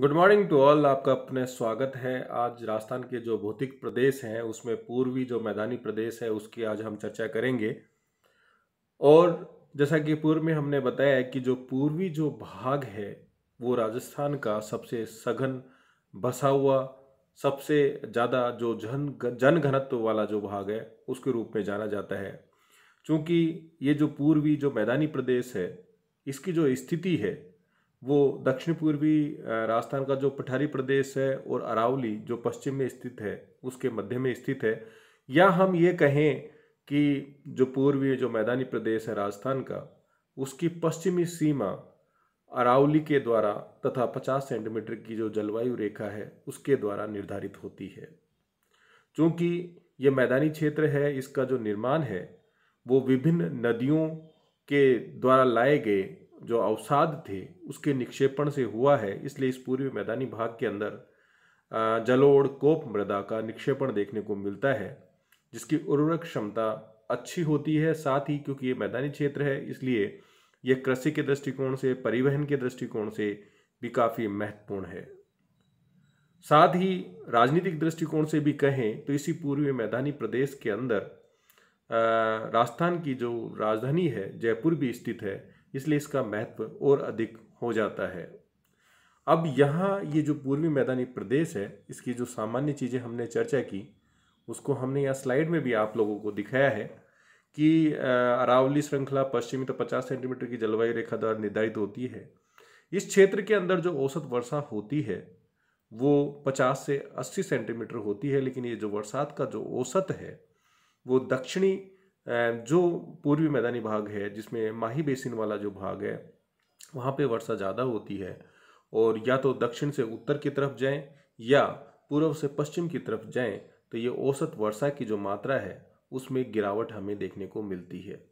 good morning to all आपका अपने स्वागत है आज राजस्थान के जो भौतिक प्रदेश हैं उसमें पूर्वी जो मैदानी प्रदेश है उसकी आज हम चर्चा करेंगे और जैसा कि पूर्व में हमने बताया कि जो पूर्वी जो भाग है वो राजस्थान का सबसे सघन बसा हुआ सबसे ज़्यादा जो जन जन घनत्व वाला जो भाग है उसके रूप में जाना जाता है चूँकि ये जो पूर्वी जो मैदानी प्रदेश है इसकी जो स्थिति है वो दक्षिण पूर्वी राजस्थान का जो पठारी प्रदेश है और अरावली जो पश्चिम में स्थित है उसके मध्य में स्थित है या हम ये कहें कि जो पूर्वी जो मैदानी प्रदेश है राजस्थान का उसकी पश्चिमी सीमा अरावली के द्वारा तथा 50 सेंटीमीटर की जो जलवायु रेखा है उसके द्वारा निर्धारित होती है चूँकि ये मैदानी क्षेत्र है इसका जो निर्माण है वो विभिन्न नदियों के द्वारा लाए गए जो अवसाद थे उसके निक्षेपण से हुआ है इसलिए इस पूर्वी मैदानी भाग के अंदर जलोड़ कोप मृदा का निक्षेपण देखने को मिलता है जिसकी उर्वरक क्षमता अच्छी होती है साथ ही क्योंकि ये मैदानी क्षेत्र है इसलिए यह कृषि के दृष्टिकोण से परिवहन के दृष्टिकोण से भी काफ़ी महत्वपूर्ण है साथ ही राजनीतिक दृष्टिकोण से भी कहें तो इसी पूर्वी मैदानी प्रदेश के अंदर राजस्थान की जो राजधानी है जयपुर भी स्थित है इसलिए इसका महत्व और अधिक हो जाता है अब यहाँ ये जो पूर्वी मैदानी प्रदेश है इसकी जो सामान्य चीज़ें हमने चर्चा की उसको हमने यहाँ स्लाइड में भी आप लोगों को दिखाया है कि अरावली श्रृंखला पश्चिमी तो 50 सेंटीमीटर की जलवायु रेखा द्वारा निर्धारित होती है इस क्षेत्र के अंदर जो औसत वर्षा होती है वो 50 से 80 सेंटीमीटर होती है लेकिन ये जो बरसात का जो औसत है वो दक्षिणी जो पूर्वी मैदानी भाग है जिसमें माही बेसिन वाला जो भाग है वहाँ पे वर्षा ज़्यादा होती है और या तो दक्षिण से उत्तर की तरफ जाएं या पूर्व से पश्चिम की तरफ जाएं तो ये औसत वर्षा की जो मात्रा है उसमें गिरावट हमें देखने को मिलती है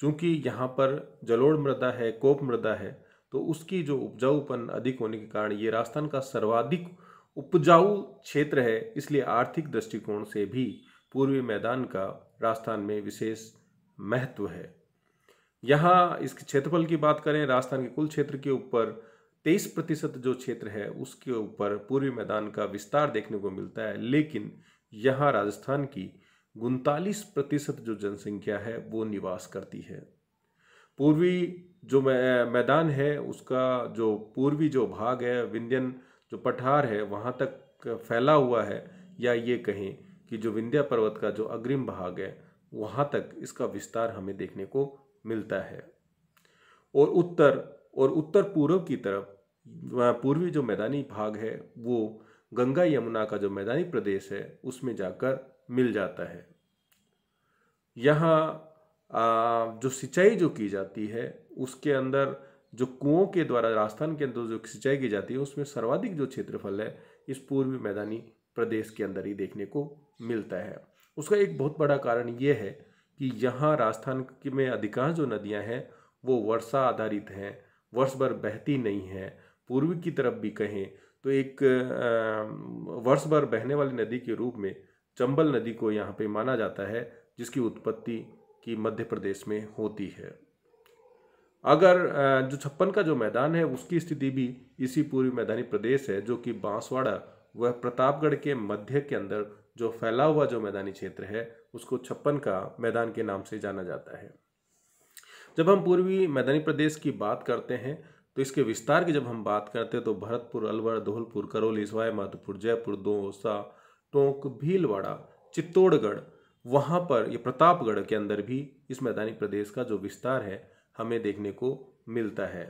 चूँकि यहाँ पर जलोढ़ मृदा है कोप मृदा है तो उसकी जो उपजाऊपन अधिक होने के कारण ये राजस्थान का सर्वाधिक उपजाऊ क्षेत्र है इसलिए आर्थिक दृष्टिकोण से भी पूर्वी मैदान का राजस्थान में विशेष महत्व है यहाँ इसके क्षेत्रफल की बात करें राजस्थान के कुल क्षेत्र के ऊपर तेईस प्रतिशत जो क्षेत्र है उसके ऊपर पूर्वी मैदान का विस्तार देखने को मिलता है लेकिन यहाँ राजस्थान की उनतालीस प्रतिशत जो जनसंख्या है वो निवास करती है पूर्वी जो मैदान है उसका जो पूर्वी जो भाग है विंध्यन जो पठार है वहाँ तक फैला हुआ है या ये कहें कि जो विंध्या पर्वत का जो अग्रिम भाग है वहाँ तक इसका विस्तार हमें देखने को मिलता है और उत्तर और उत्तर पूर्व की तरफ पूर्वी जो मैदानी भाग है वो गंगा यमुना का जो मैदानी प्रदेश है उसमें जाकर मिल जाता है यहाँ जो सिंचाई जो की जाती है उसके अंदर जो कुओं के द्वारा राजस्थान के अंदर जो सिंचाई की जाती है उसमें सर्वाधिक जो क्षेत्रफल है इस पूर्वी मैदानी प्रदेश के अंदर ही देखने को मिलता है उसका एक बहुत बड़ा कारण ये है कि यहाँ राजस्थान में अधिकांश जो नदियाँ हैं वो वर्षा आधारित हैं वर्ष भर बहती नहीं हैं पूर्व की तरफ भी कहें तो एक वर्ष भर बहने वाली नदी के रूप में चंबल नदी को यहाँ पे माना जाता है जिसकी उत्पत्ति की मध्य प्रदेश में होती है अगर जो छप्पन का जो मैदान है उसकी स्थिति भी इसी पूर्वी मैदानी प्रदेश है जो कि बांसवाड़ा वह प्रतापगढ़ के मध्य के अंदर जो फैला हुआ जो मैदानी क्षेत्र है उसको छप्पन का मैदान के नाम से जाना जाता है जब हम पूर्वी मैदानी प्रदेश की बात करते हैं तो इसके विस्तार की जब हम बात करते हैं तो भरतपुर अलवर धौलपुर करौली सवाई माधोपुर जयपुर दौसा टोंक भीलवाड़ा चित्तौड़गढ़ वहाँ पर ये प्रतापगढ़ के अंदर भी इस मैदानी प्रदेश का जो विस्तार है हमें देखने को मिलता है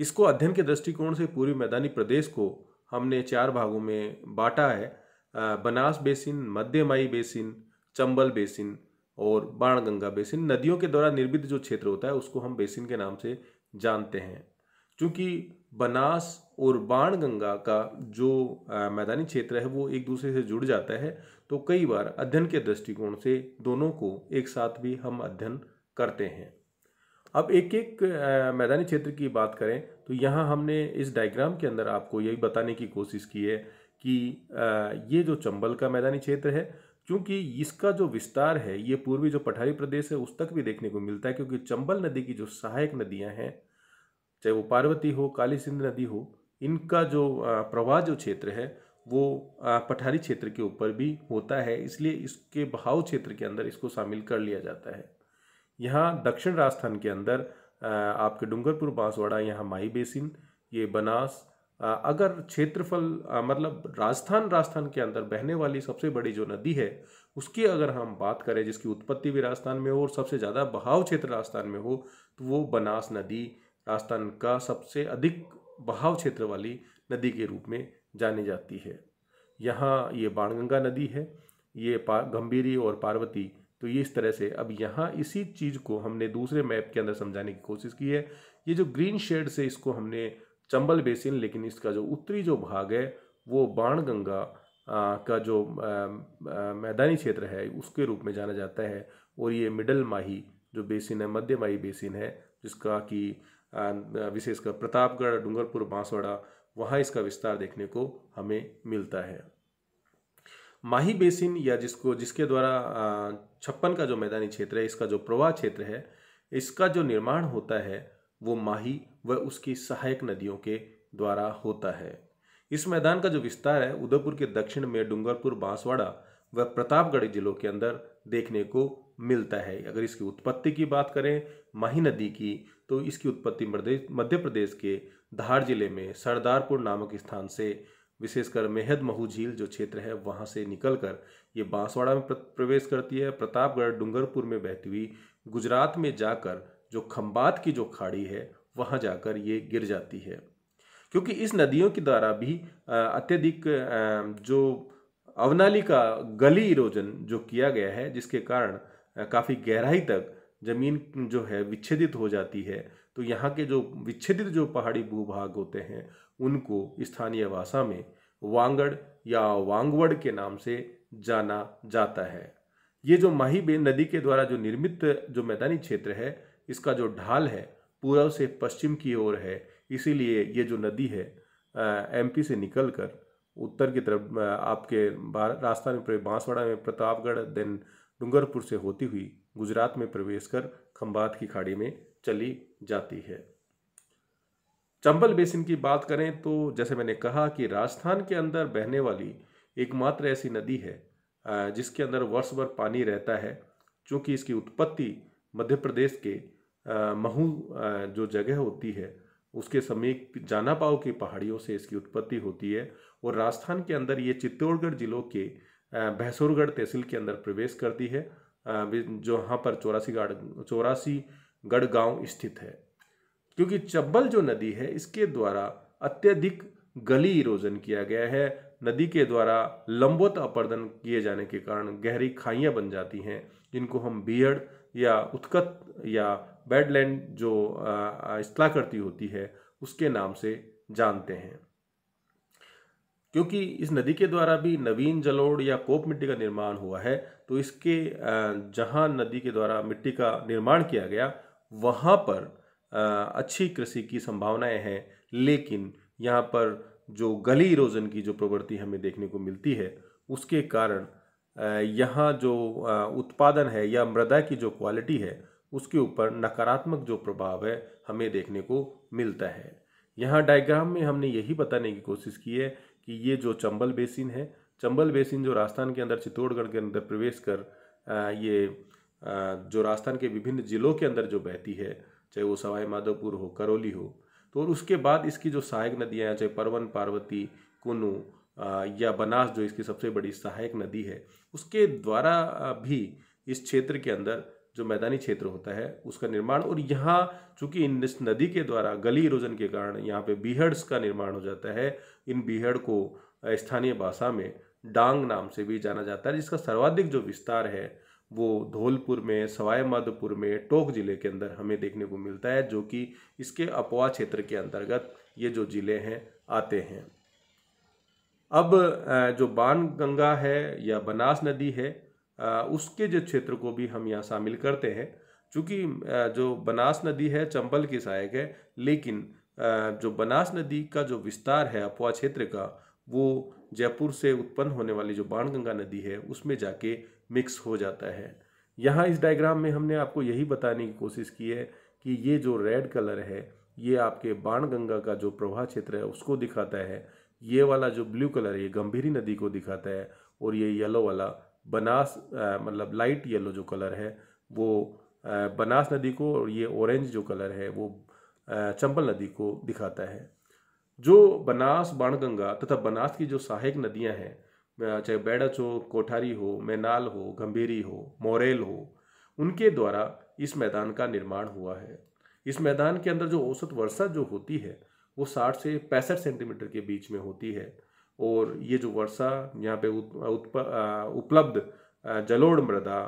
इसको अध्ययन के दृष्टिकोण से पूर्वी मैदानी प्रदेश को हमने चार भागों में बांटा है बनास बेसिन मध्यमाई बेसिन चंबल बेसिन और बाणगंगा बेसिन नदियों के द्वारा निर्मित जो क्षेत्र होता है उसको हम बेसिन के नाम से जानते हैं क्योंकि बनास और बाणगंगा का जो मैदानी क्षेत्र है वो एक दूसरे से जुड़ जाता है तो कई बार अध्ययन के दृष्टिकोण से दोनों को एक साथ भी हम अध्ययन करते हैं अब एक एक मैदानी क्षेत्र की बात करें तो यहाँ हमने इस डायग्राम के अंदर आपको यही बताने की कोशिश की है कि ये जो चंबल का मैदानी क्षेत्र है क्योंकि इसका जो विस्तार है ये पूर्वी जो पठारी प्रदेश है उस तक भी देखने को मिलता है क्योंकि चंबल नदी की जो सहायक नदियाँ हैं चाहे वो पार्वती हो काली सिंध नदी हो इनका जो प्रवाह जो क्षेत्र है वो पठारी क्षेत्र के ऊपर भी होता है इसलिए इसके बहाव क्षेत्र के अंदर इसको शामिल कर लिया जाता है यहाँ दक्षिण राजस्थान के अंदर आपके डूंगरपुर बांसवाड़ा यहाँ माई बेसिन ये बनास अगर क्षेत्रफल मतलब राजस्थान राजस्थान के अंदर बहने वाली सबसे बड़ी जो नदी है उसकी अगर हम बात करें जिसकी उत्पत्ति भी राजस्थान में हो और सबसे ज़्यादा बहाव क्षेत्र राजस्थान में हो तो वो बनास नदी राजस्थान का सबसे अधिक बहाव क्षेत्र वाली नदी के रूप में जानी जाती है यहाँ ये बाणगंगा नदी है ये गंभीरी और पार्वती तो ये इस तरह से अब यहाँ इसी चीज़ को हमने दूसरे मैप के अंदर समझाने की कोशिश की है ये जो ग्रीन शेड से इसको हमने चंबल बेसिन लेकिन इसका जो उत्तरी जो भाग है वो बाण गंगा आ, का जो आ, आ, मैदानी क्षेत्र है उसके रूप में जाना जाता है और ये मिडल माही जो बेसिन है मध्य माही बेसिन है जिसका कि विशेषकर प्रतापगढ़ डूंगरपुर बांसवाड़ा वहाँ इसका विस्तार देखने को हमें मिलता है माही बेसिन या जिसको जिसके द्वारा छप्पन का जो मैदानी क्षेत्र है इसका जो प्रवाह क्षेत्र है इसका जो निर्माण होता है वो माही व उसकी सहायक नदियों के द्वारा होता है इस मैदान का जो विस्तार है उदयपुर के दक्षिण में डूंगरपुर बांसवाड़ा व प्रतापगढ़ जिलों के अंदर देखने को मिलता है अगर इसकी उत्पत्ति की बात करें माही नदी की तो इसकी उत्पत्ति मध्य प्रदेश के धार जिले में सरदारपुर नामक स्थान से विशेषकर मेहद महू झील जो क्षेत्र है वहाँ से निकलकर ये बांसवाड़ा में प्रवेश करती है प्रतापगढ़ डूंगरपुर में बहती हुई गुजरात में जाकर जो खम्बात की जो खाड़ी है वहाँ जाकर ये गिर जाती है क्योंकि इस नदियों के द्वारा भी अत्यधिक जो अवनाली का गली इरोजन जो किया गया है जिसके कारण काफ़ी गहराई तक ज़मीन जो है विच्छेदित हो जाती है तो यहाँ के जो विच्छेदित जो पहाड़ी भूभाग होते हैं उनको स्थानीय भाषा में वांगड़ या वांगवड़ के नाम से जाना जाता है ये जो माहीबेन नदी के द्वारा जो निर्मित जो मैदानी क्षेत्र है इसका जो ढाल है पूर्व से पश्चिम की ओर है इसीलिए ये जो नदी है एमपी से निकलकर उत्तर की तरफ आपके रास्ता में बांसवाड़ा में प्रतापगढ़ देन डूंगरपुर से होती हुई गुजरात में प्रवेश कर खम्बात की खाड़ी में चली जाती है चंबल बेसिन की बात करें तो जैसे मैंने कहा कि राजस्थान के अंदर बहने वाली एकमात्र ऐसी नदी है जिसके अंदर वर्ष भर पानी रहता है चूँकि इसकी उत्पत्ति मध्य प्रदेश के महू जो जगह होती है उसके समीप जानापाव की पहाड़ियों से इसकी उत्पत्ति होती है और राजस्थान के अंदर ये चित्तौड़गढ़ जिलों के भैंसुरगढ़ तहसील के अंदर प्रवेश करती है जो यहाँ पर चौरासी गाड़ चौरासी गढ़ गाँव स्थित है क्योंकि चब्बल जो नदी है इसके द्वारा अत्यधिक गली इरोजन किया गया है नदी के द्वारा लंबोत अपर्दन किए जाने के कारण गहरी खाइयाँ बन जाती हैं जिनको हम बियड़ या उत्कत या बेडलैंड जो स्थलाकृति करती होती है उसके नाम से जानते हैं क्योंकि इस नदी के द्वारा भी नवीन जलोड़ या कोप मिट्टी का निर्माण हुआ है तो इसके जहाँ नदी के द्वारा मिट्टी का निर्माण किया गया वहाँ पर अच्छी कृषि की संभावनाएं हैं लेकिन यहाँ पर जो गली इरोजन की जो प्रवृत्ति हमें देखने को मिलती है उसके कारण यहाँ जो उत्पादन है या मृदा की जो क्वालिटी है उसके ऊपर नकारात्मक जो प्रभाव है हमें देखने को मिलता है यहाँ डायग्राम में हमने यही बताने की कोशिश की है कि ये जो चंबल बेसिन है चंबल बेसिन जो राजस्थान के अंदर चित्तौड़गढ़ के अंदर प्रवेश कर ये जो राजस्थान के विभिन्न जिलों के अंदर जो बहती है चाहे वो सवाई माधोपुर हो करौली हो तो और उसके बाद इसकी जो सहायक नदियाँ हैं चाहे परवन पार्वती कुनू या बनास जो इसकी सबसे बड़ी सहायक नदी है उसके द्वारा भी इस क्षेत्र के अंदर जो मैदानी क्षेत्र होता है उसका निर्माण और यहाँ चूंकि इन इस नदी के द्वारा गली इरोजन के कारण यहाँ पे बीहड्स का निर्माण हो जाता है इन बीहड़ को स्थानीय भाषा में डांग नाम से भी जाना जाता है जिसका सर्वाधिक जो विस्तार है वो धौलपुर में सवाई माधोपुर में टोंक ज़िले के अंदर हमें देखने को मिलता है जो कि इसके अपवा क्षेत्र के अंतर्गत ये जो ज़िले हैं आते हैं अब जो बाण गंगा है या बनास नदी है उसके जो क्षेत्र को भी हम यहाँ शामिल करते हैं चूँकि जो बनास नदी है चंबल की सहायक है लेकिन जो बनास नदी का जो विस्तार है अपवा क्षेत्र का वो जयपुर से उत्पन्न होने वाली जो बाण गंगा नदी है उसमें जाके मिक्स हो जाता है यहाँ इस डायग्राम में हमने आपको यही बताने की कोशिश की है कि ये जो रेड कलर है ये आपके बाण गंगा का जो प्रवाह क्षेत्र है उसको दिखाता है ये वाला जो ब्लू कलर है ये गंभीरी नदी को दिखाता है और ये येलो वाला बनास मतलब लाइट येलो जो कलर है वो आ, बनास नदी को और ये ऑरेंज जो कलर है वो आ, चंबल नदी को दिखाता है जो बनास बाणगंगा तथा बनास की जो सहायक नदियां हैं चाहे बैडच हो कोठारी हो मैनाल हो गंभीरी हो मोरेल हो उनके द्वारा इस मैदान का निर्माण हुआ है इस मैदान के अंदर जो औसत वर्षा जो होती है वो साठ से पैंसठ सेंटीमीटर के बीच में होती है और ये जो वर्षा यहाँ पे उपलब्ध जलोढ़ मृदा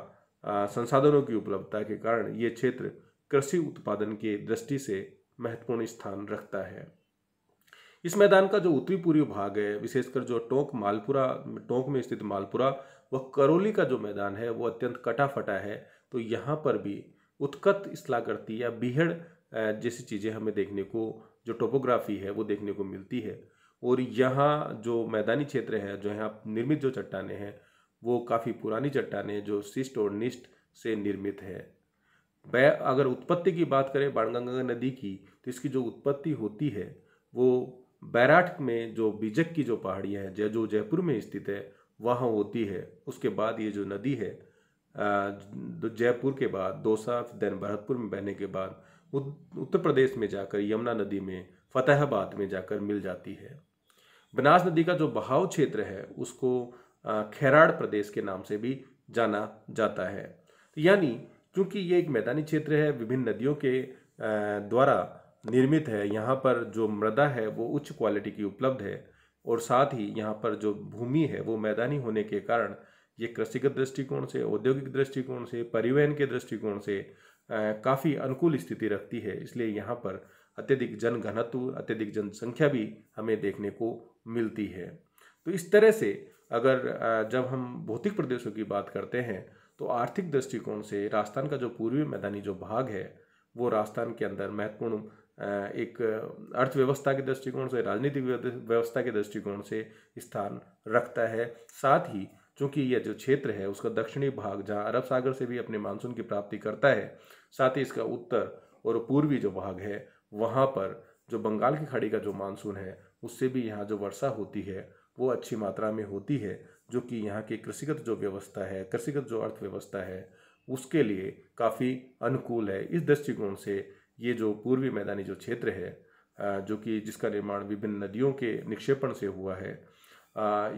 संसाधनों की उपलब्धता के कारण ये क्षेत्र कृषि उत्पादन के दृष्टि से महत्वपूर्ण स्थान रखता है इस मैदान का जो उत्तरी पूर्वी भाग है विशेषकर जो टोंक मालपुरा टोंक में स्थित मालपुरा वह करौली का जो मैदान है वो अत्यंत कटा फटा है तो यहाँ पर भी उत्कत स्लागर्ती या बिहड़ जैसी चीज़ें हमें देखने को जो टोपोग्राफी है वो देखने को मिलती है और यहाँ जो मैदानी क्षेत्र है जो यहाँ निर्मित जो चट्टाने हैं वो काफ़ी पुरानी चट्टाने जो शिष्ट और निष्ठ से निर्मित है वह अगर उत्पत्ति की बात करें बाणगंगा नदी की तो इसकी जो उत्पत्ति होती है वो बैराठ में जो बीजक की जो पहाड़ियाँ हैं जय जो जयपुर में स्थित है वहाँ होती है उसके बाद ये जो नदी है जयपुर के बाद दौसा देन भरतपुर में बहने के बाद उत्तर प्रदेश में जाकर यमुना नदी में फतेहाबाद में जाकर मिल जाती है बनास नदी का जो बहाव क्षेत्र है उसको खैराड़ प्रदेश के नाम से भी जाना जाता है यानी क्योंकि ये एक मैदानी क्षेत्र है विभिन्न नदियों के द्वारा निर्मित है यहाँ पर जो मृदा है वो उच्च क्वालिटी की उपलब्ध है और साथ ही यहाँ पर जो भूमि है वो मैदानी होने के कारण ये कृषिगत दृष्टिकोण से औद्योगिक दृष्टिकोण से परिवहन के दृष्टिकोण से काफ़ी अनुकूल स्थिति रखती है इसलिए यहाँ पर अत्यधिक जन घनत्व अत्यधिक जनसंख्या भी हमें देखने को मिलती है तो इस तरह से अगर जब हम भौतिक प्रदेशों की बात करते हैं तो आर्थिक दृष्टिकोण से राजस्थान का जो पूर्वी मैदानी जो भाग है वो राजस्थान के अंदर महत्वपूर्ण एक अर्थव्यवस्था के दृष्टिकोण से राजनीतिक व्यवस्था के दृष्टिकोण से स्थान रखता है साथ ही चूंकि यह जो क्षेत्र है उसका दक्षिणी भाग जहाँ अरब सागर से भी अपने मानसून की प्राप्ति करता है साथ ही इसका उत्तर और पूर्वी जो भाग है वहाँ पर जो बंगाल की खाड़ी का जो मानसून है उससे भी यहाँ जो वर्षा होती है वो अच्छी मात्रा में होती है जो कि यहाँ की कृषिगत जो व्यवस्था है कृषिगत जो अर्थव्यवस्था है उसके लिए काफ़ी अनुकूल है इस दृष्टिकोण से ये जो पूर्वी मैदानी जो क्षेत्र है जो कि जिसका निर्माण विभिन्न नदियों के निक्षेपण से हुआ है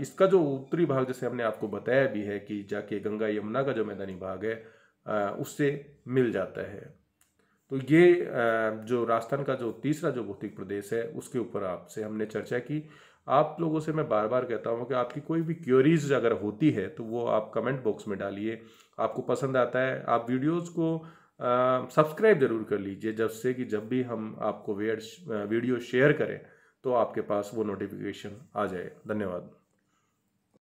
इसका जो उत्तरी भाग जैसे हमने आपको बताया भी है कि जाके गंगा यमुना का जो मैदानी भाग है उससे मिल जाता है तो ये जो राजस्थान का जो तीसरा जो भौतिक प्रदेश है उसके ऊपर आपसे हमने चर्चा की आप लोगों से मैं बार बार कहता हूँ कि आपकी कोई भी क्योरीज अगर होती है तो वो आप कमेंट बॉक्स में डालिए आपको पसंद आता है आप वीडियोज को सब्सक्राइब ज़रूर कर लीजिए जब से कि जब भी हम आपको वीडियो शेयर करें तो आपके पास वो नोटिफिकेशन आ जाए धन्यवाद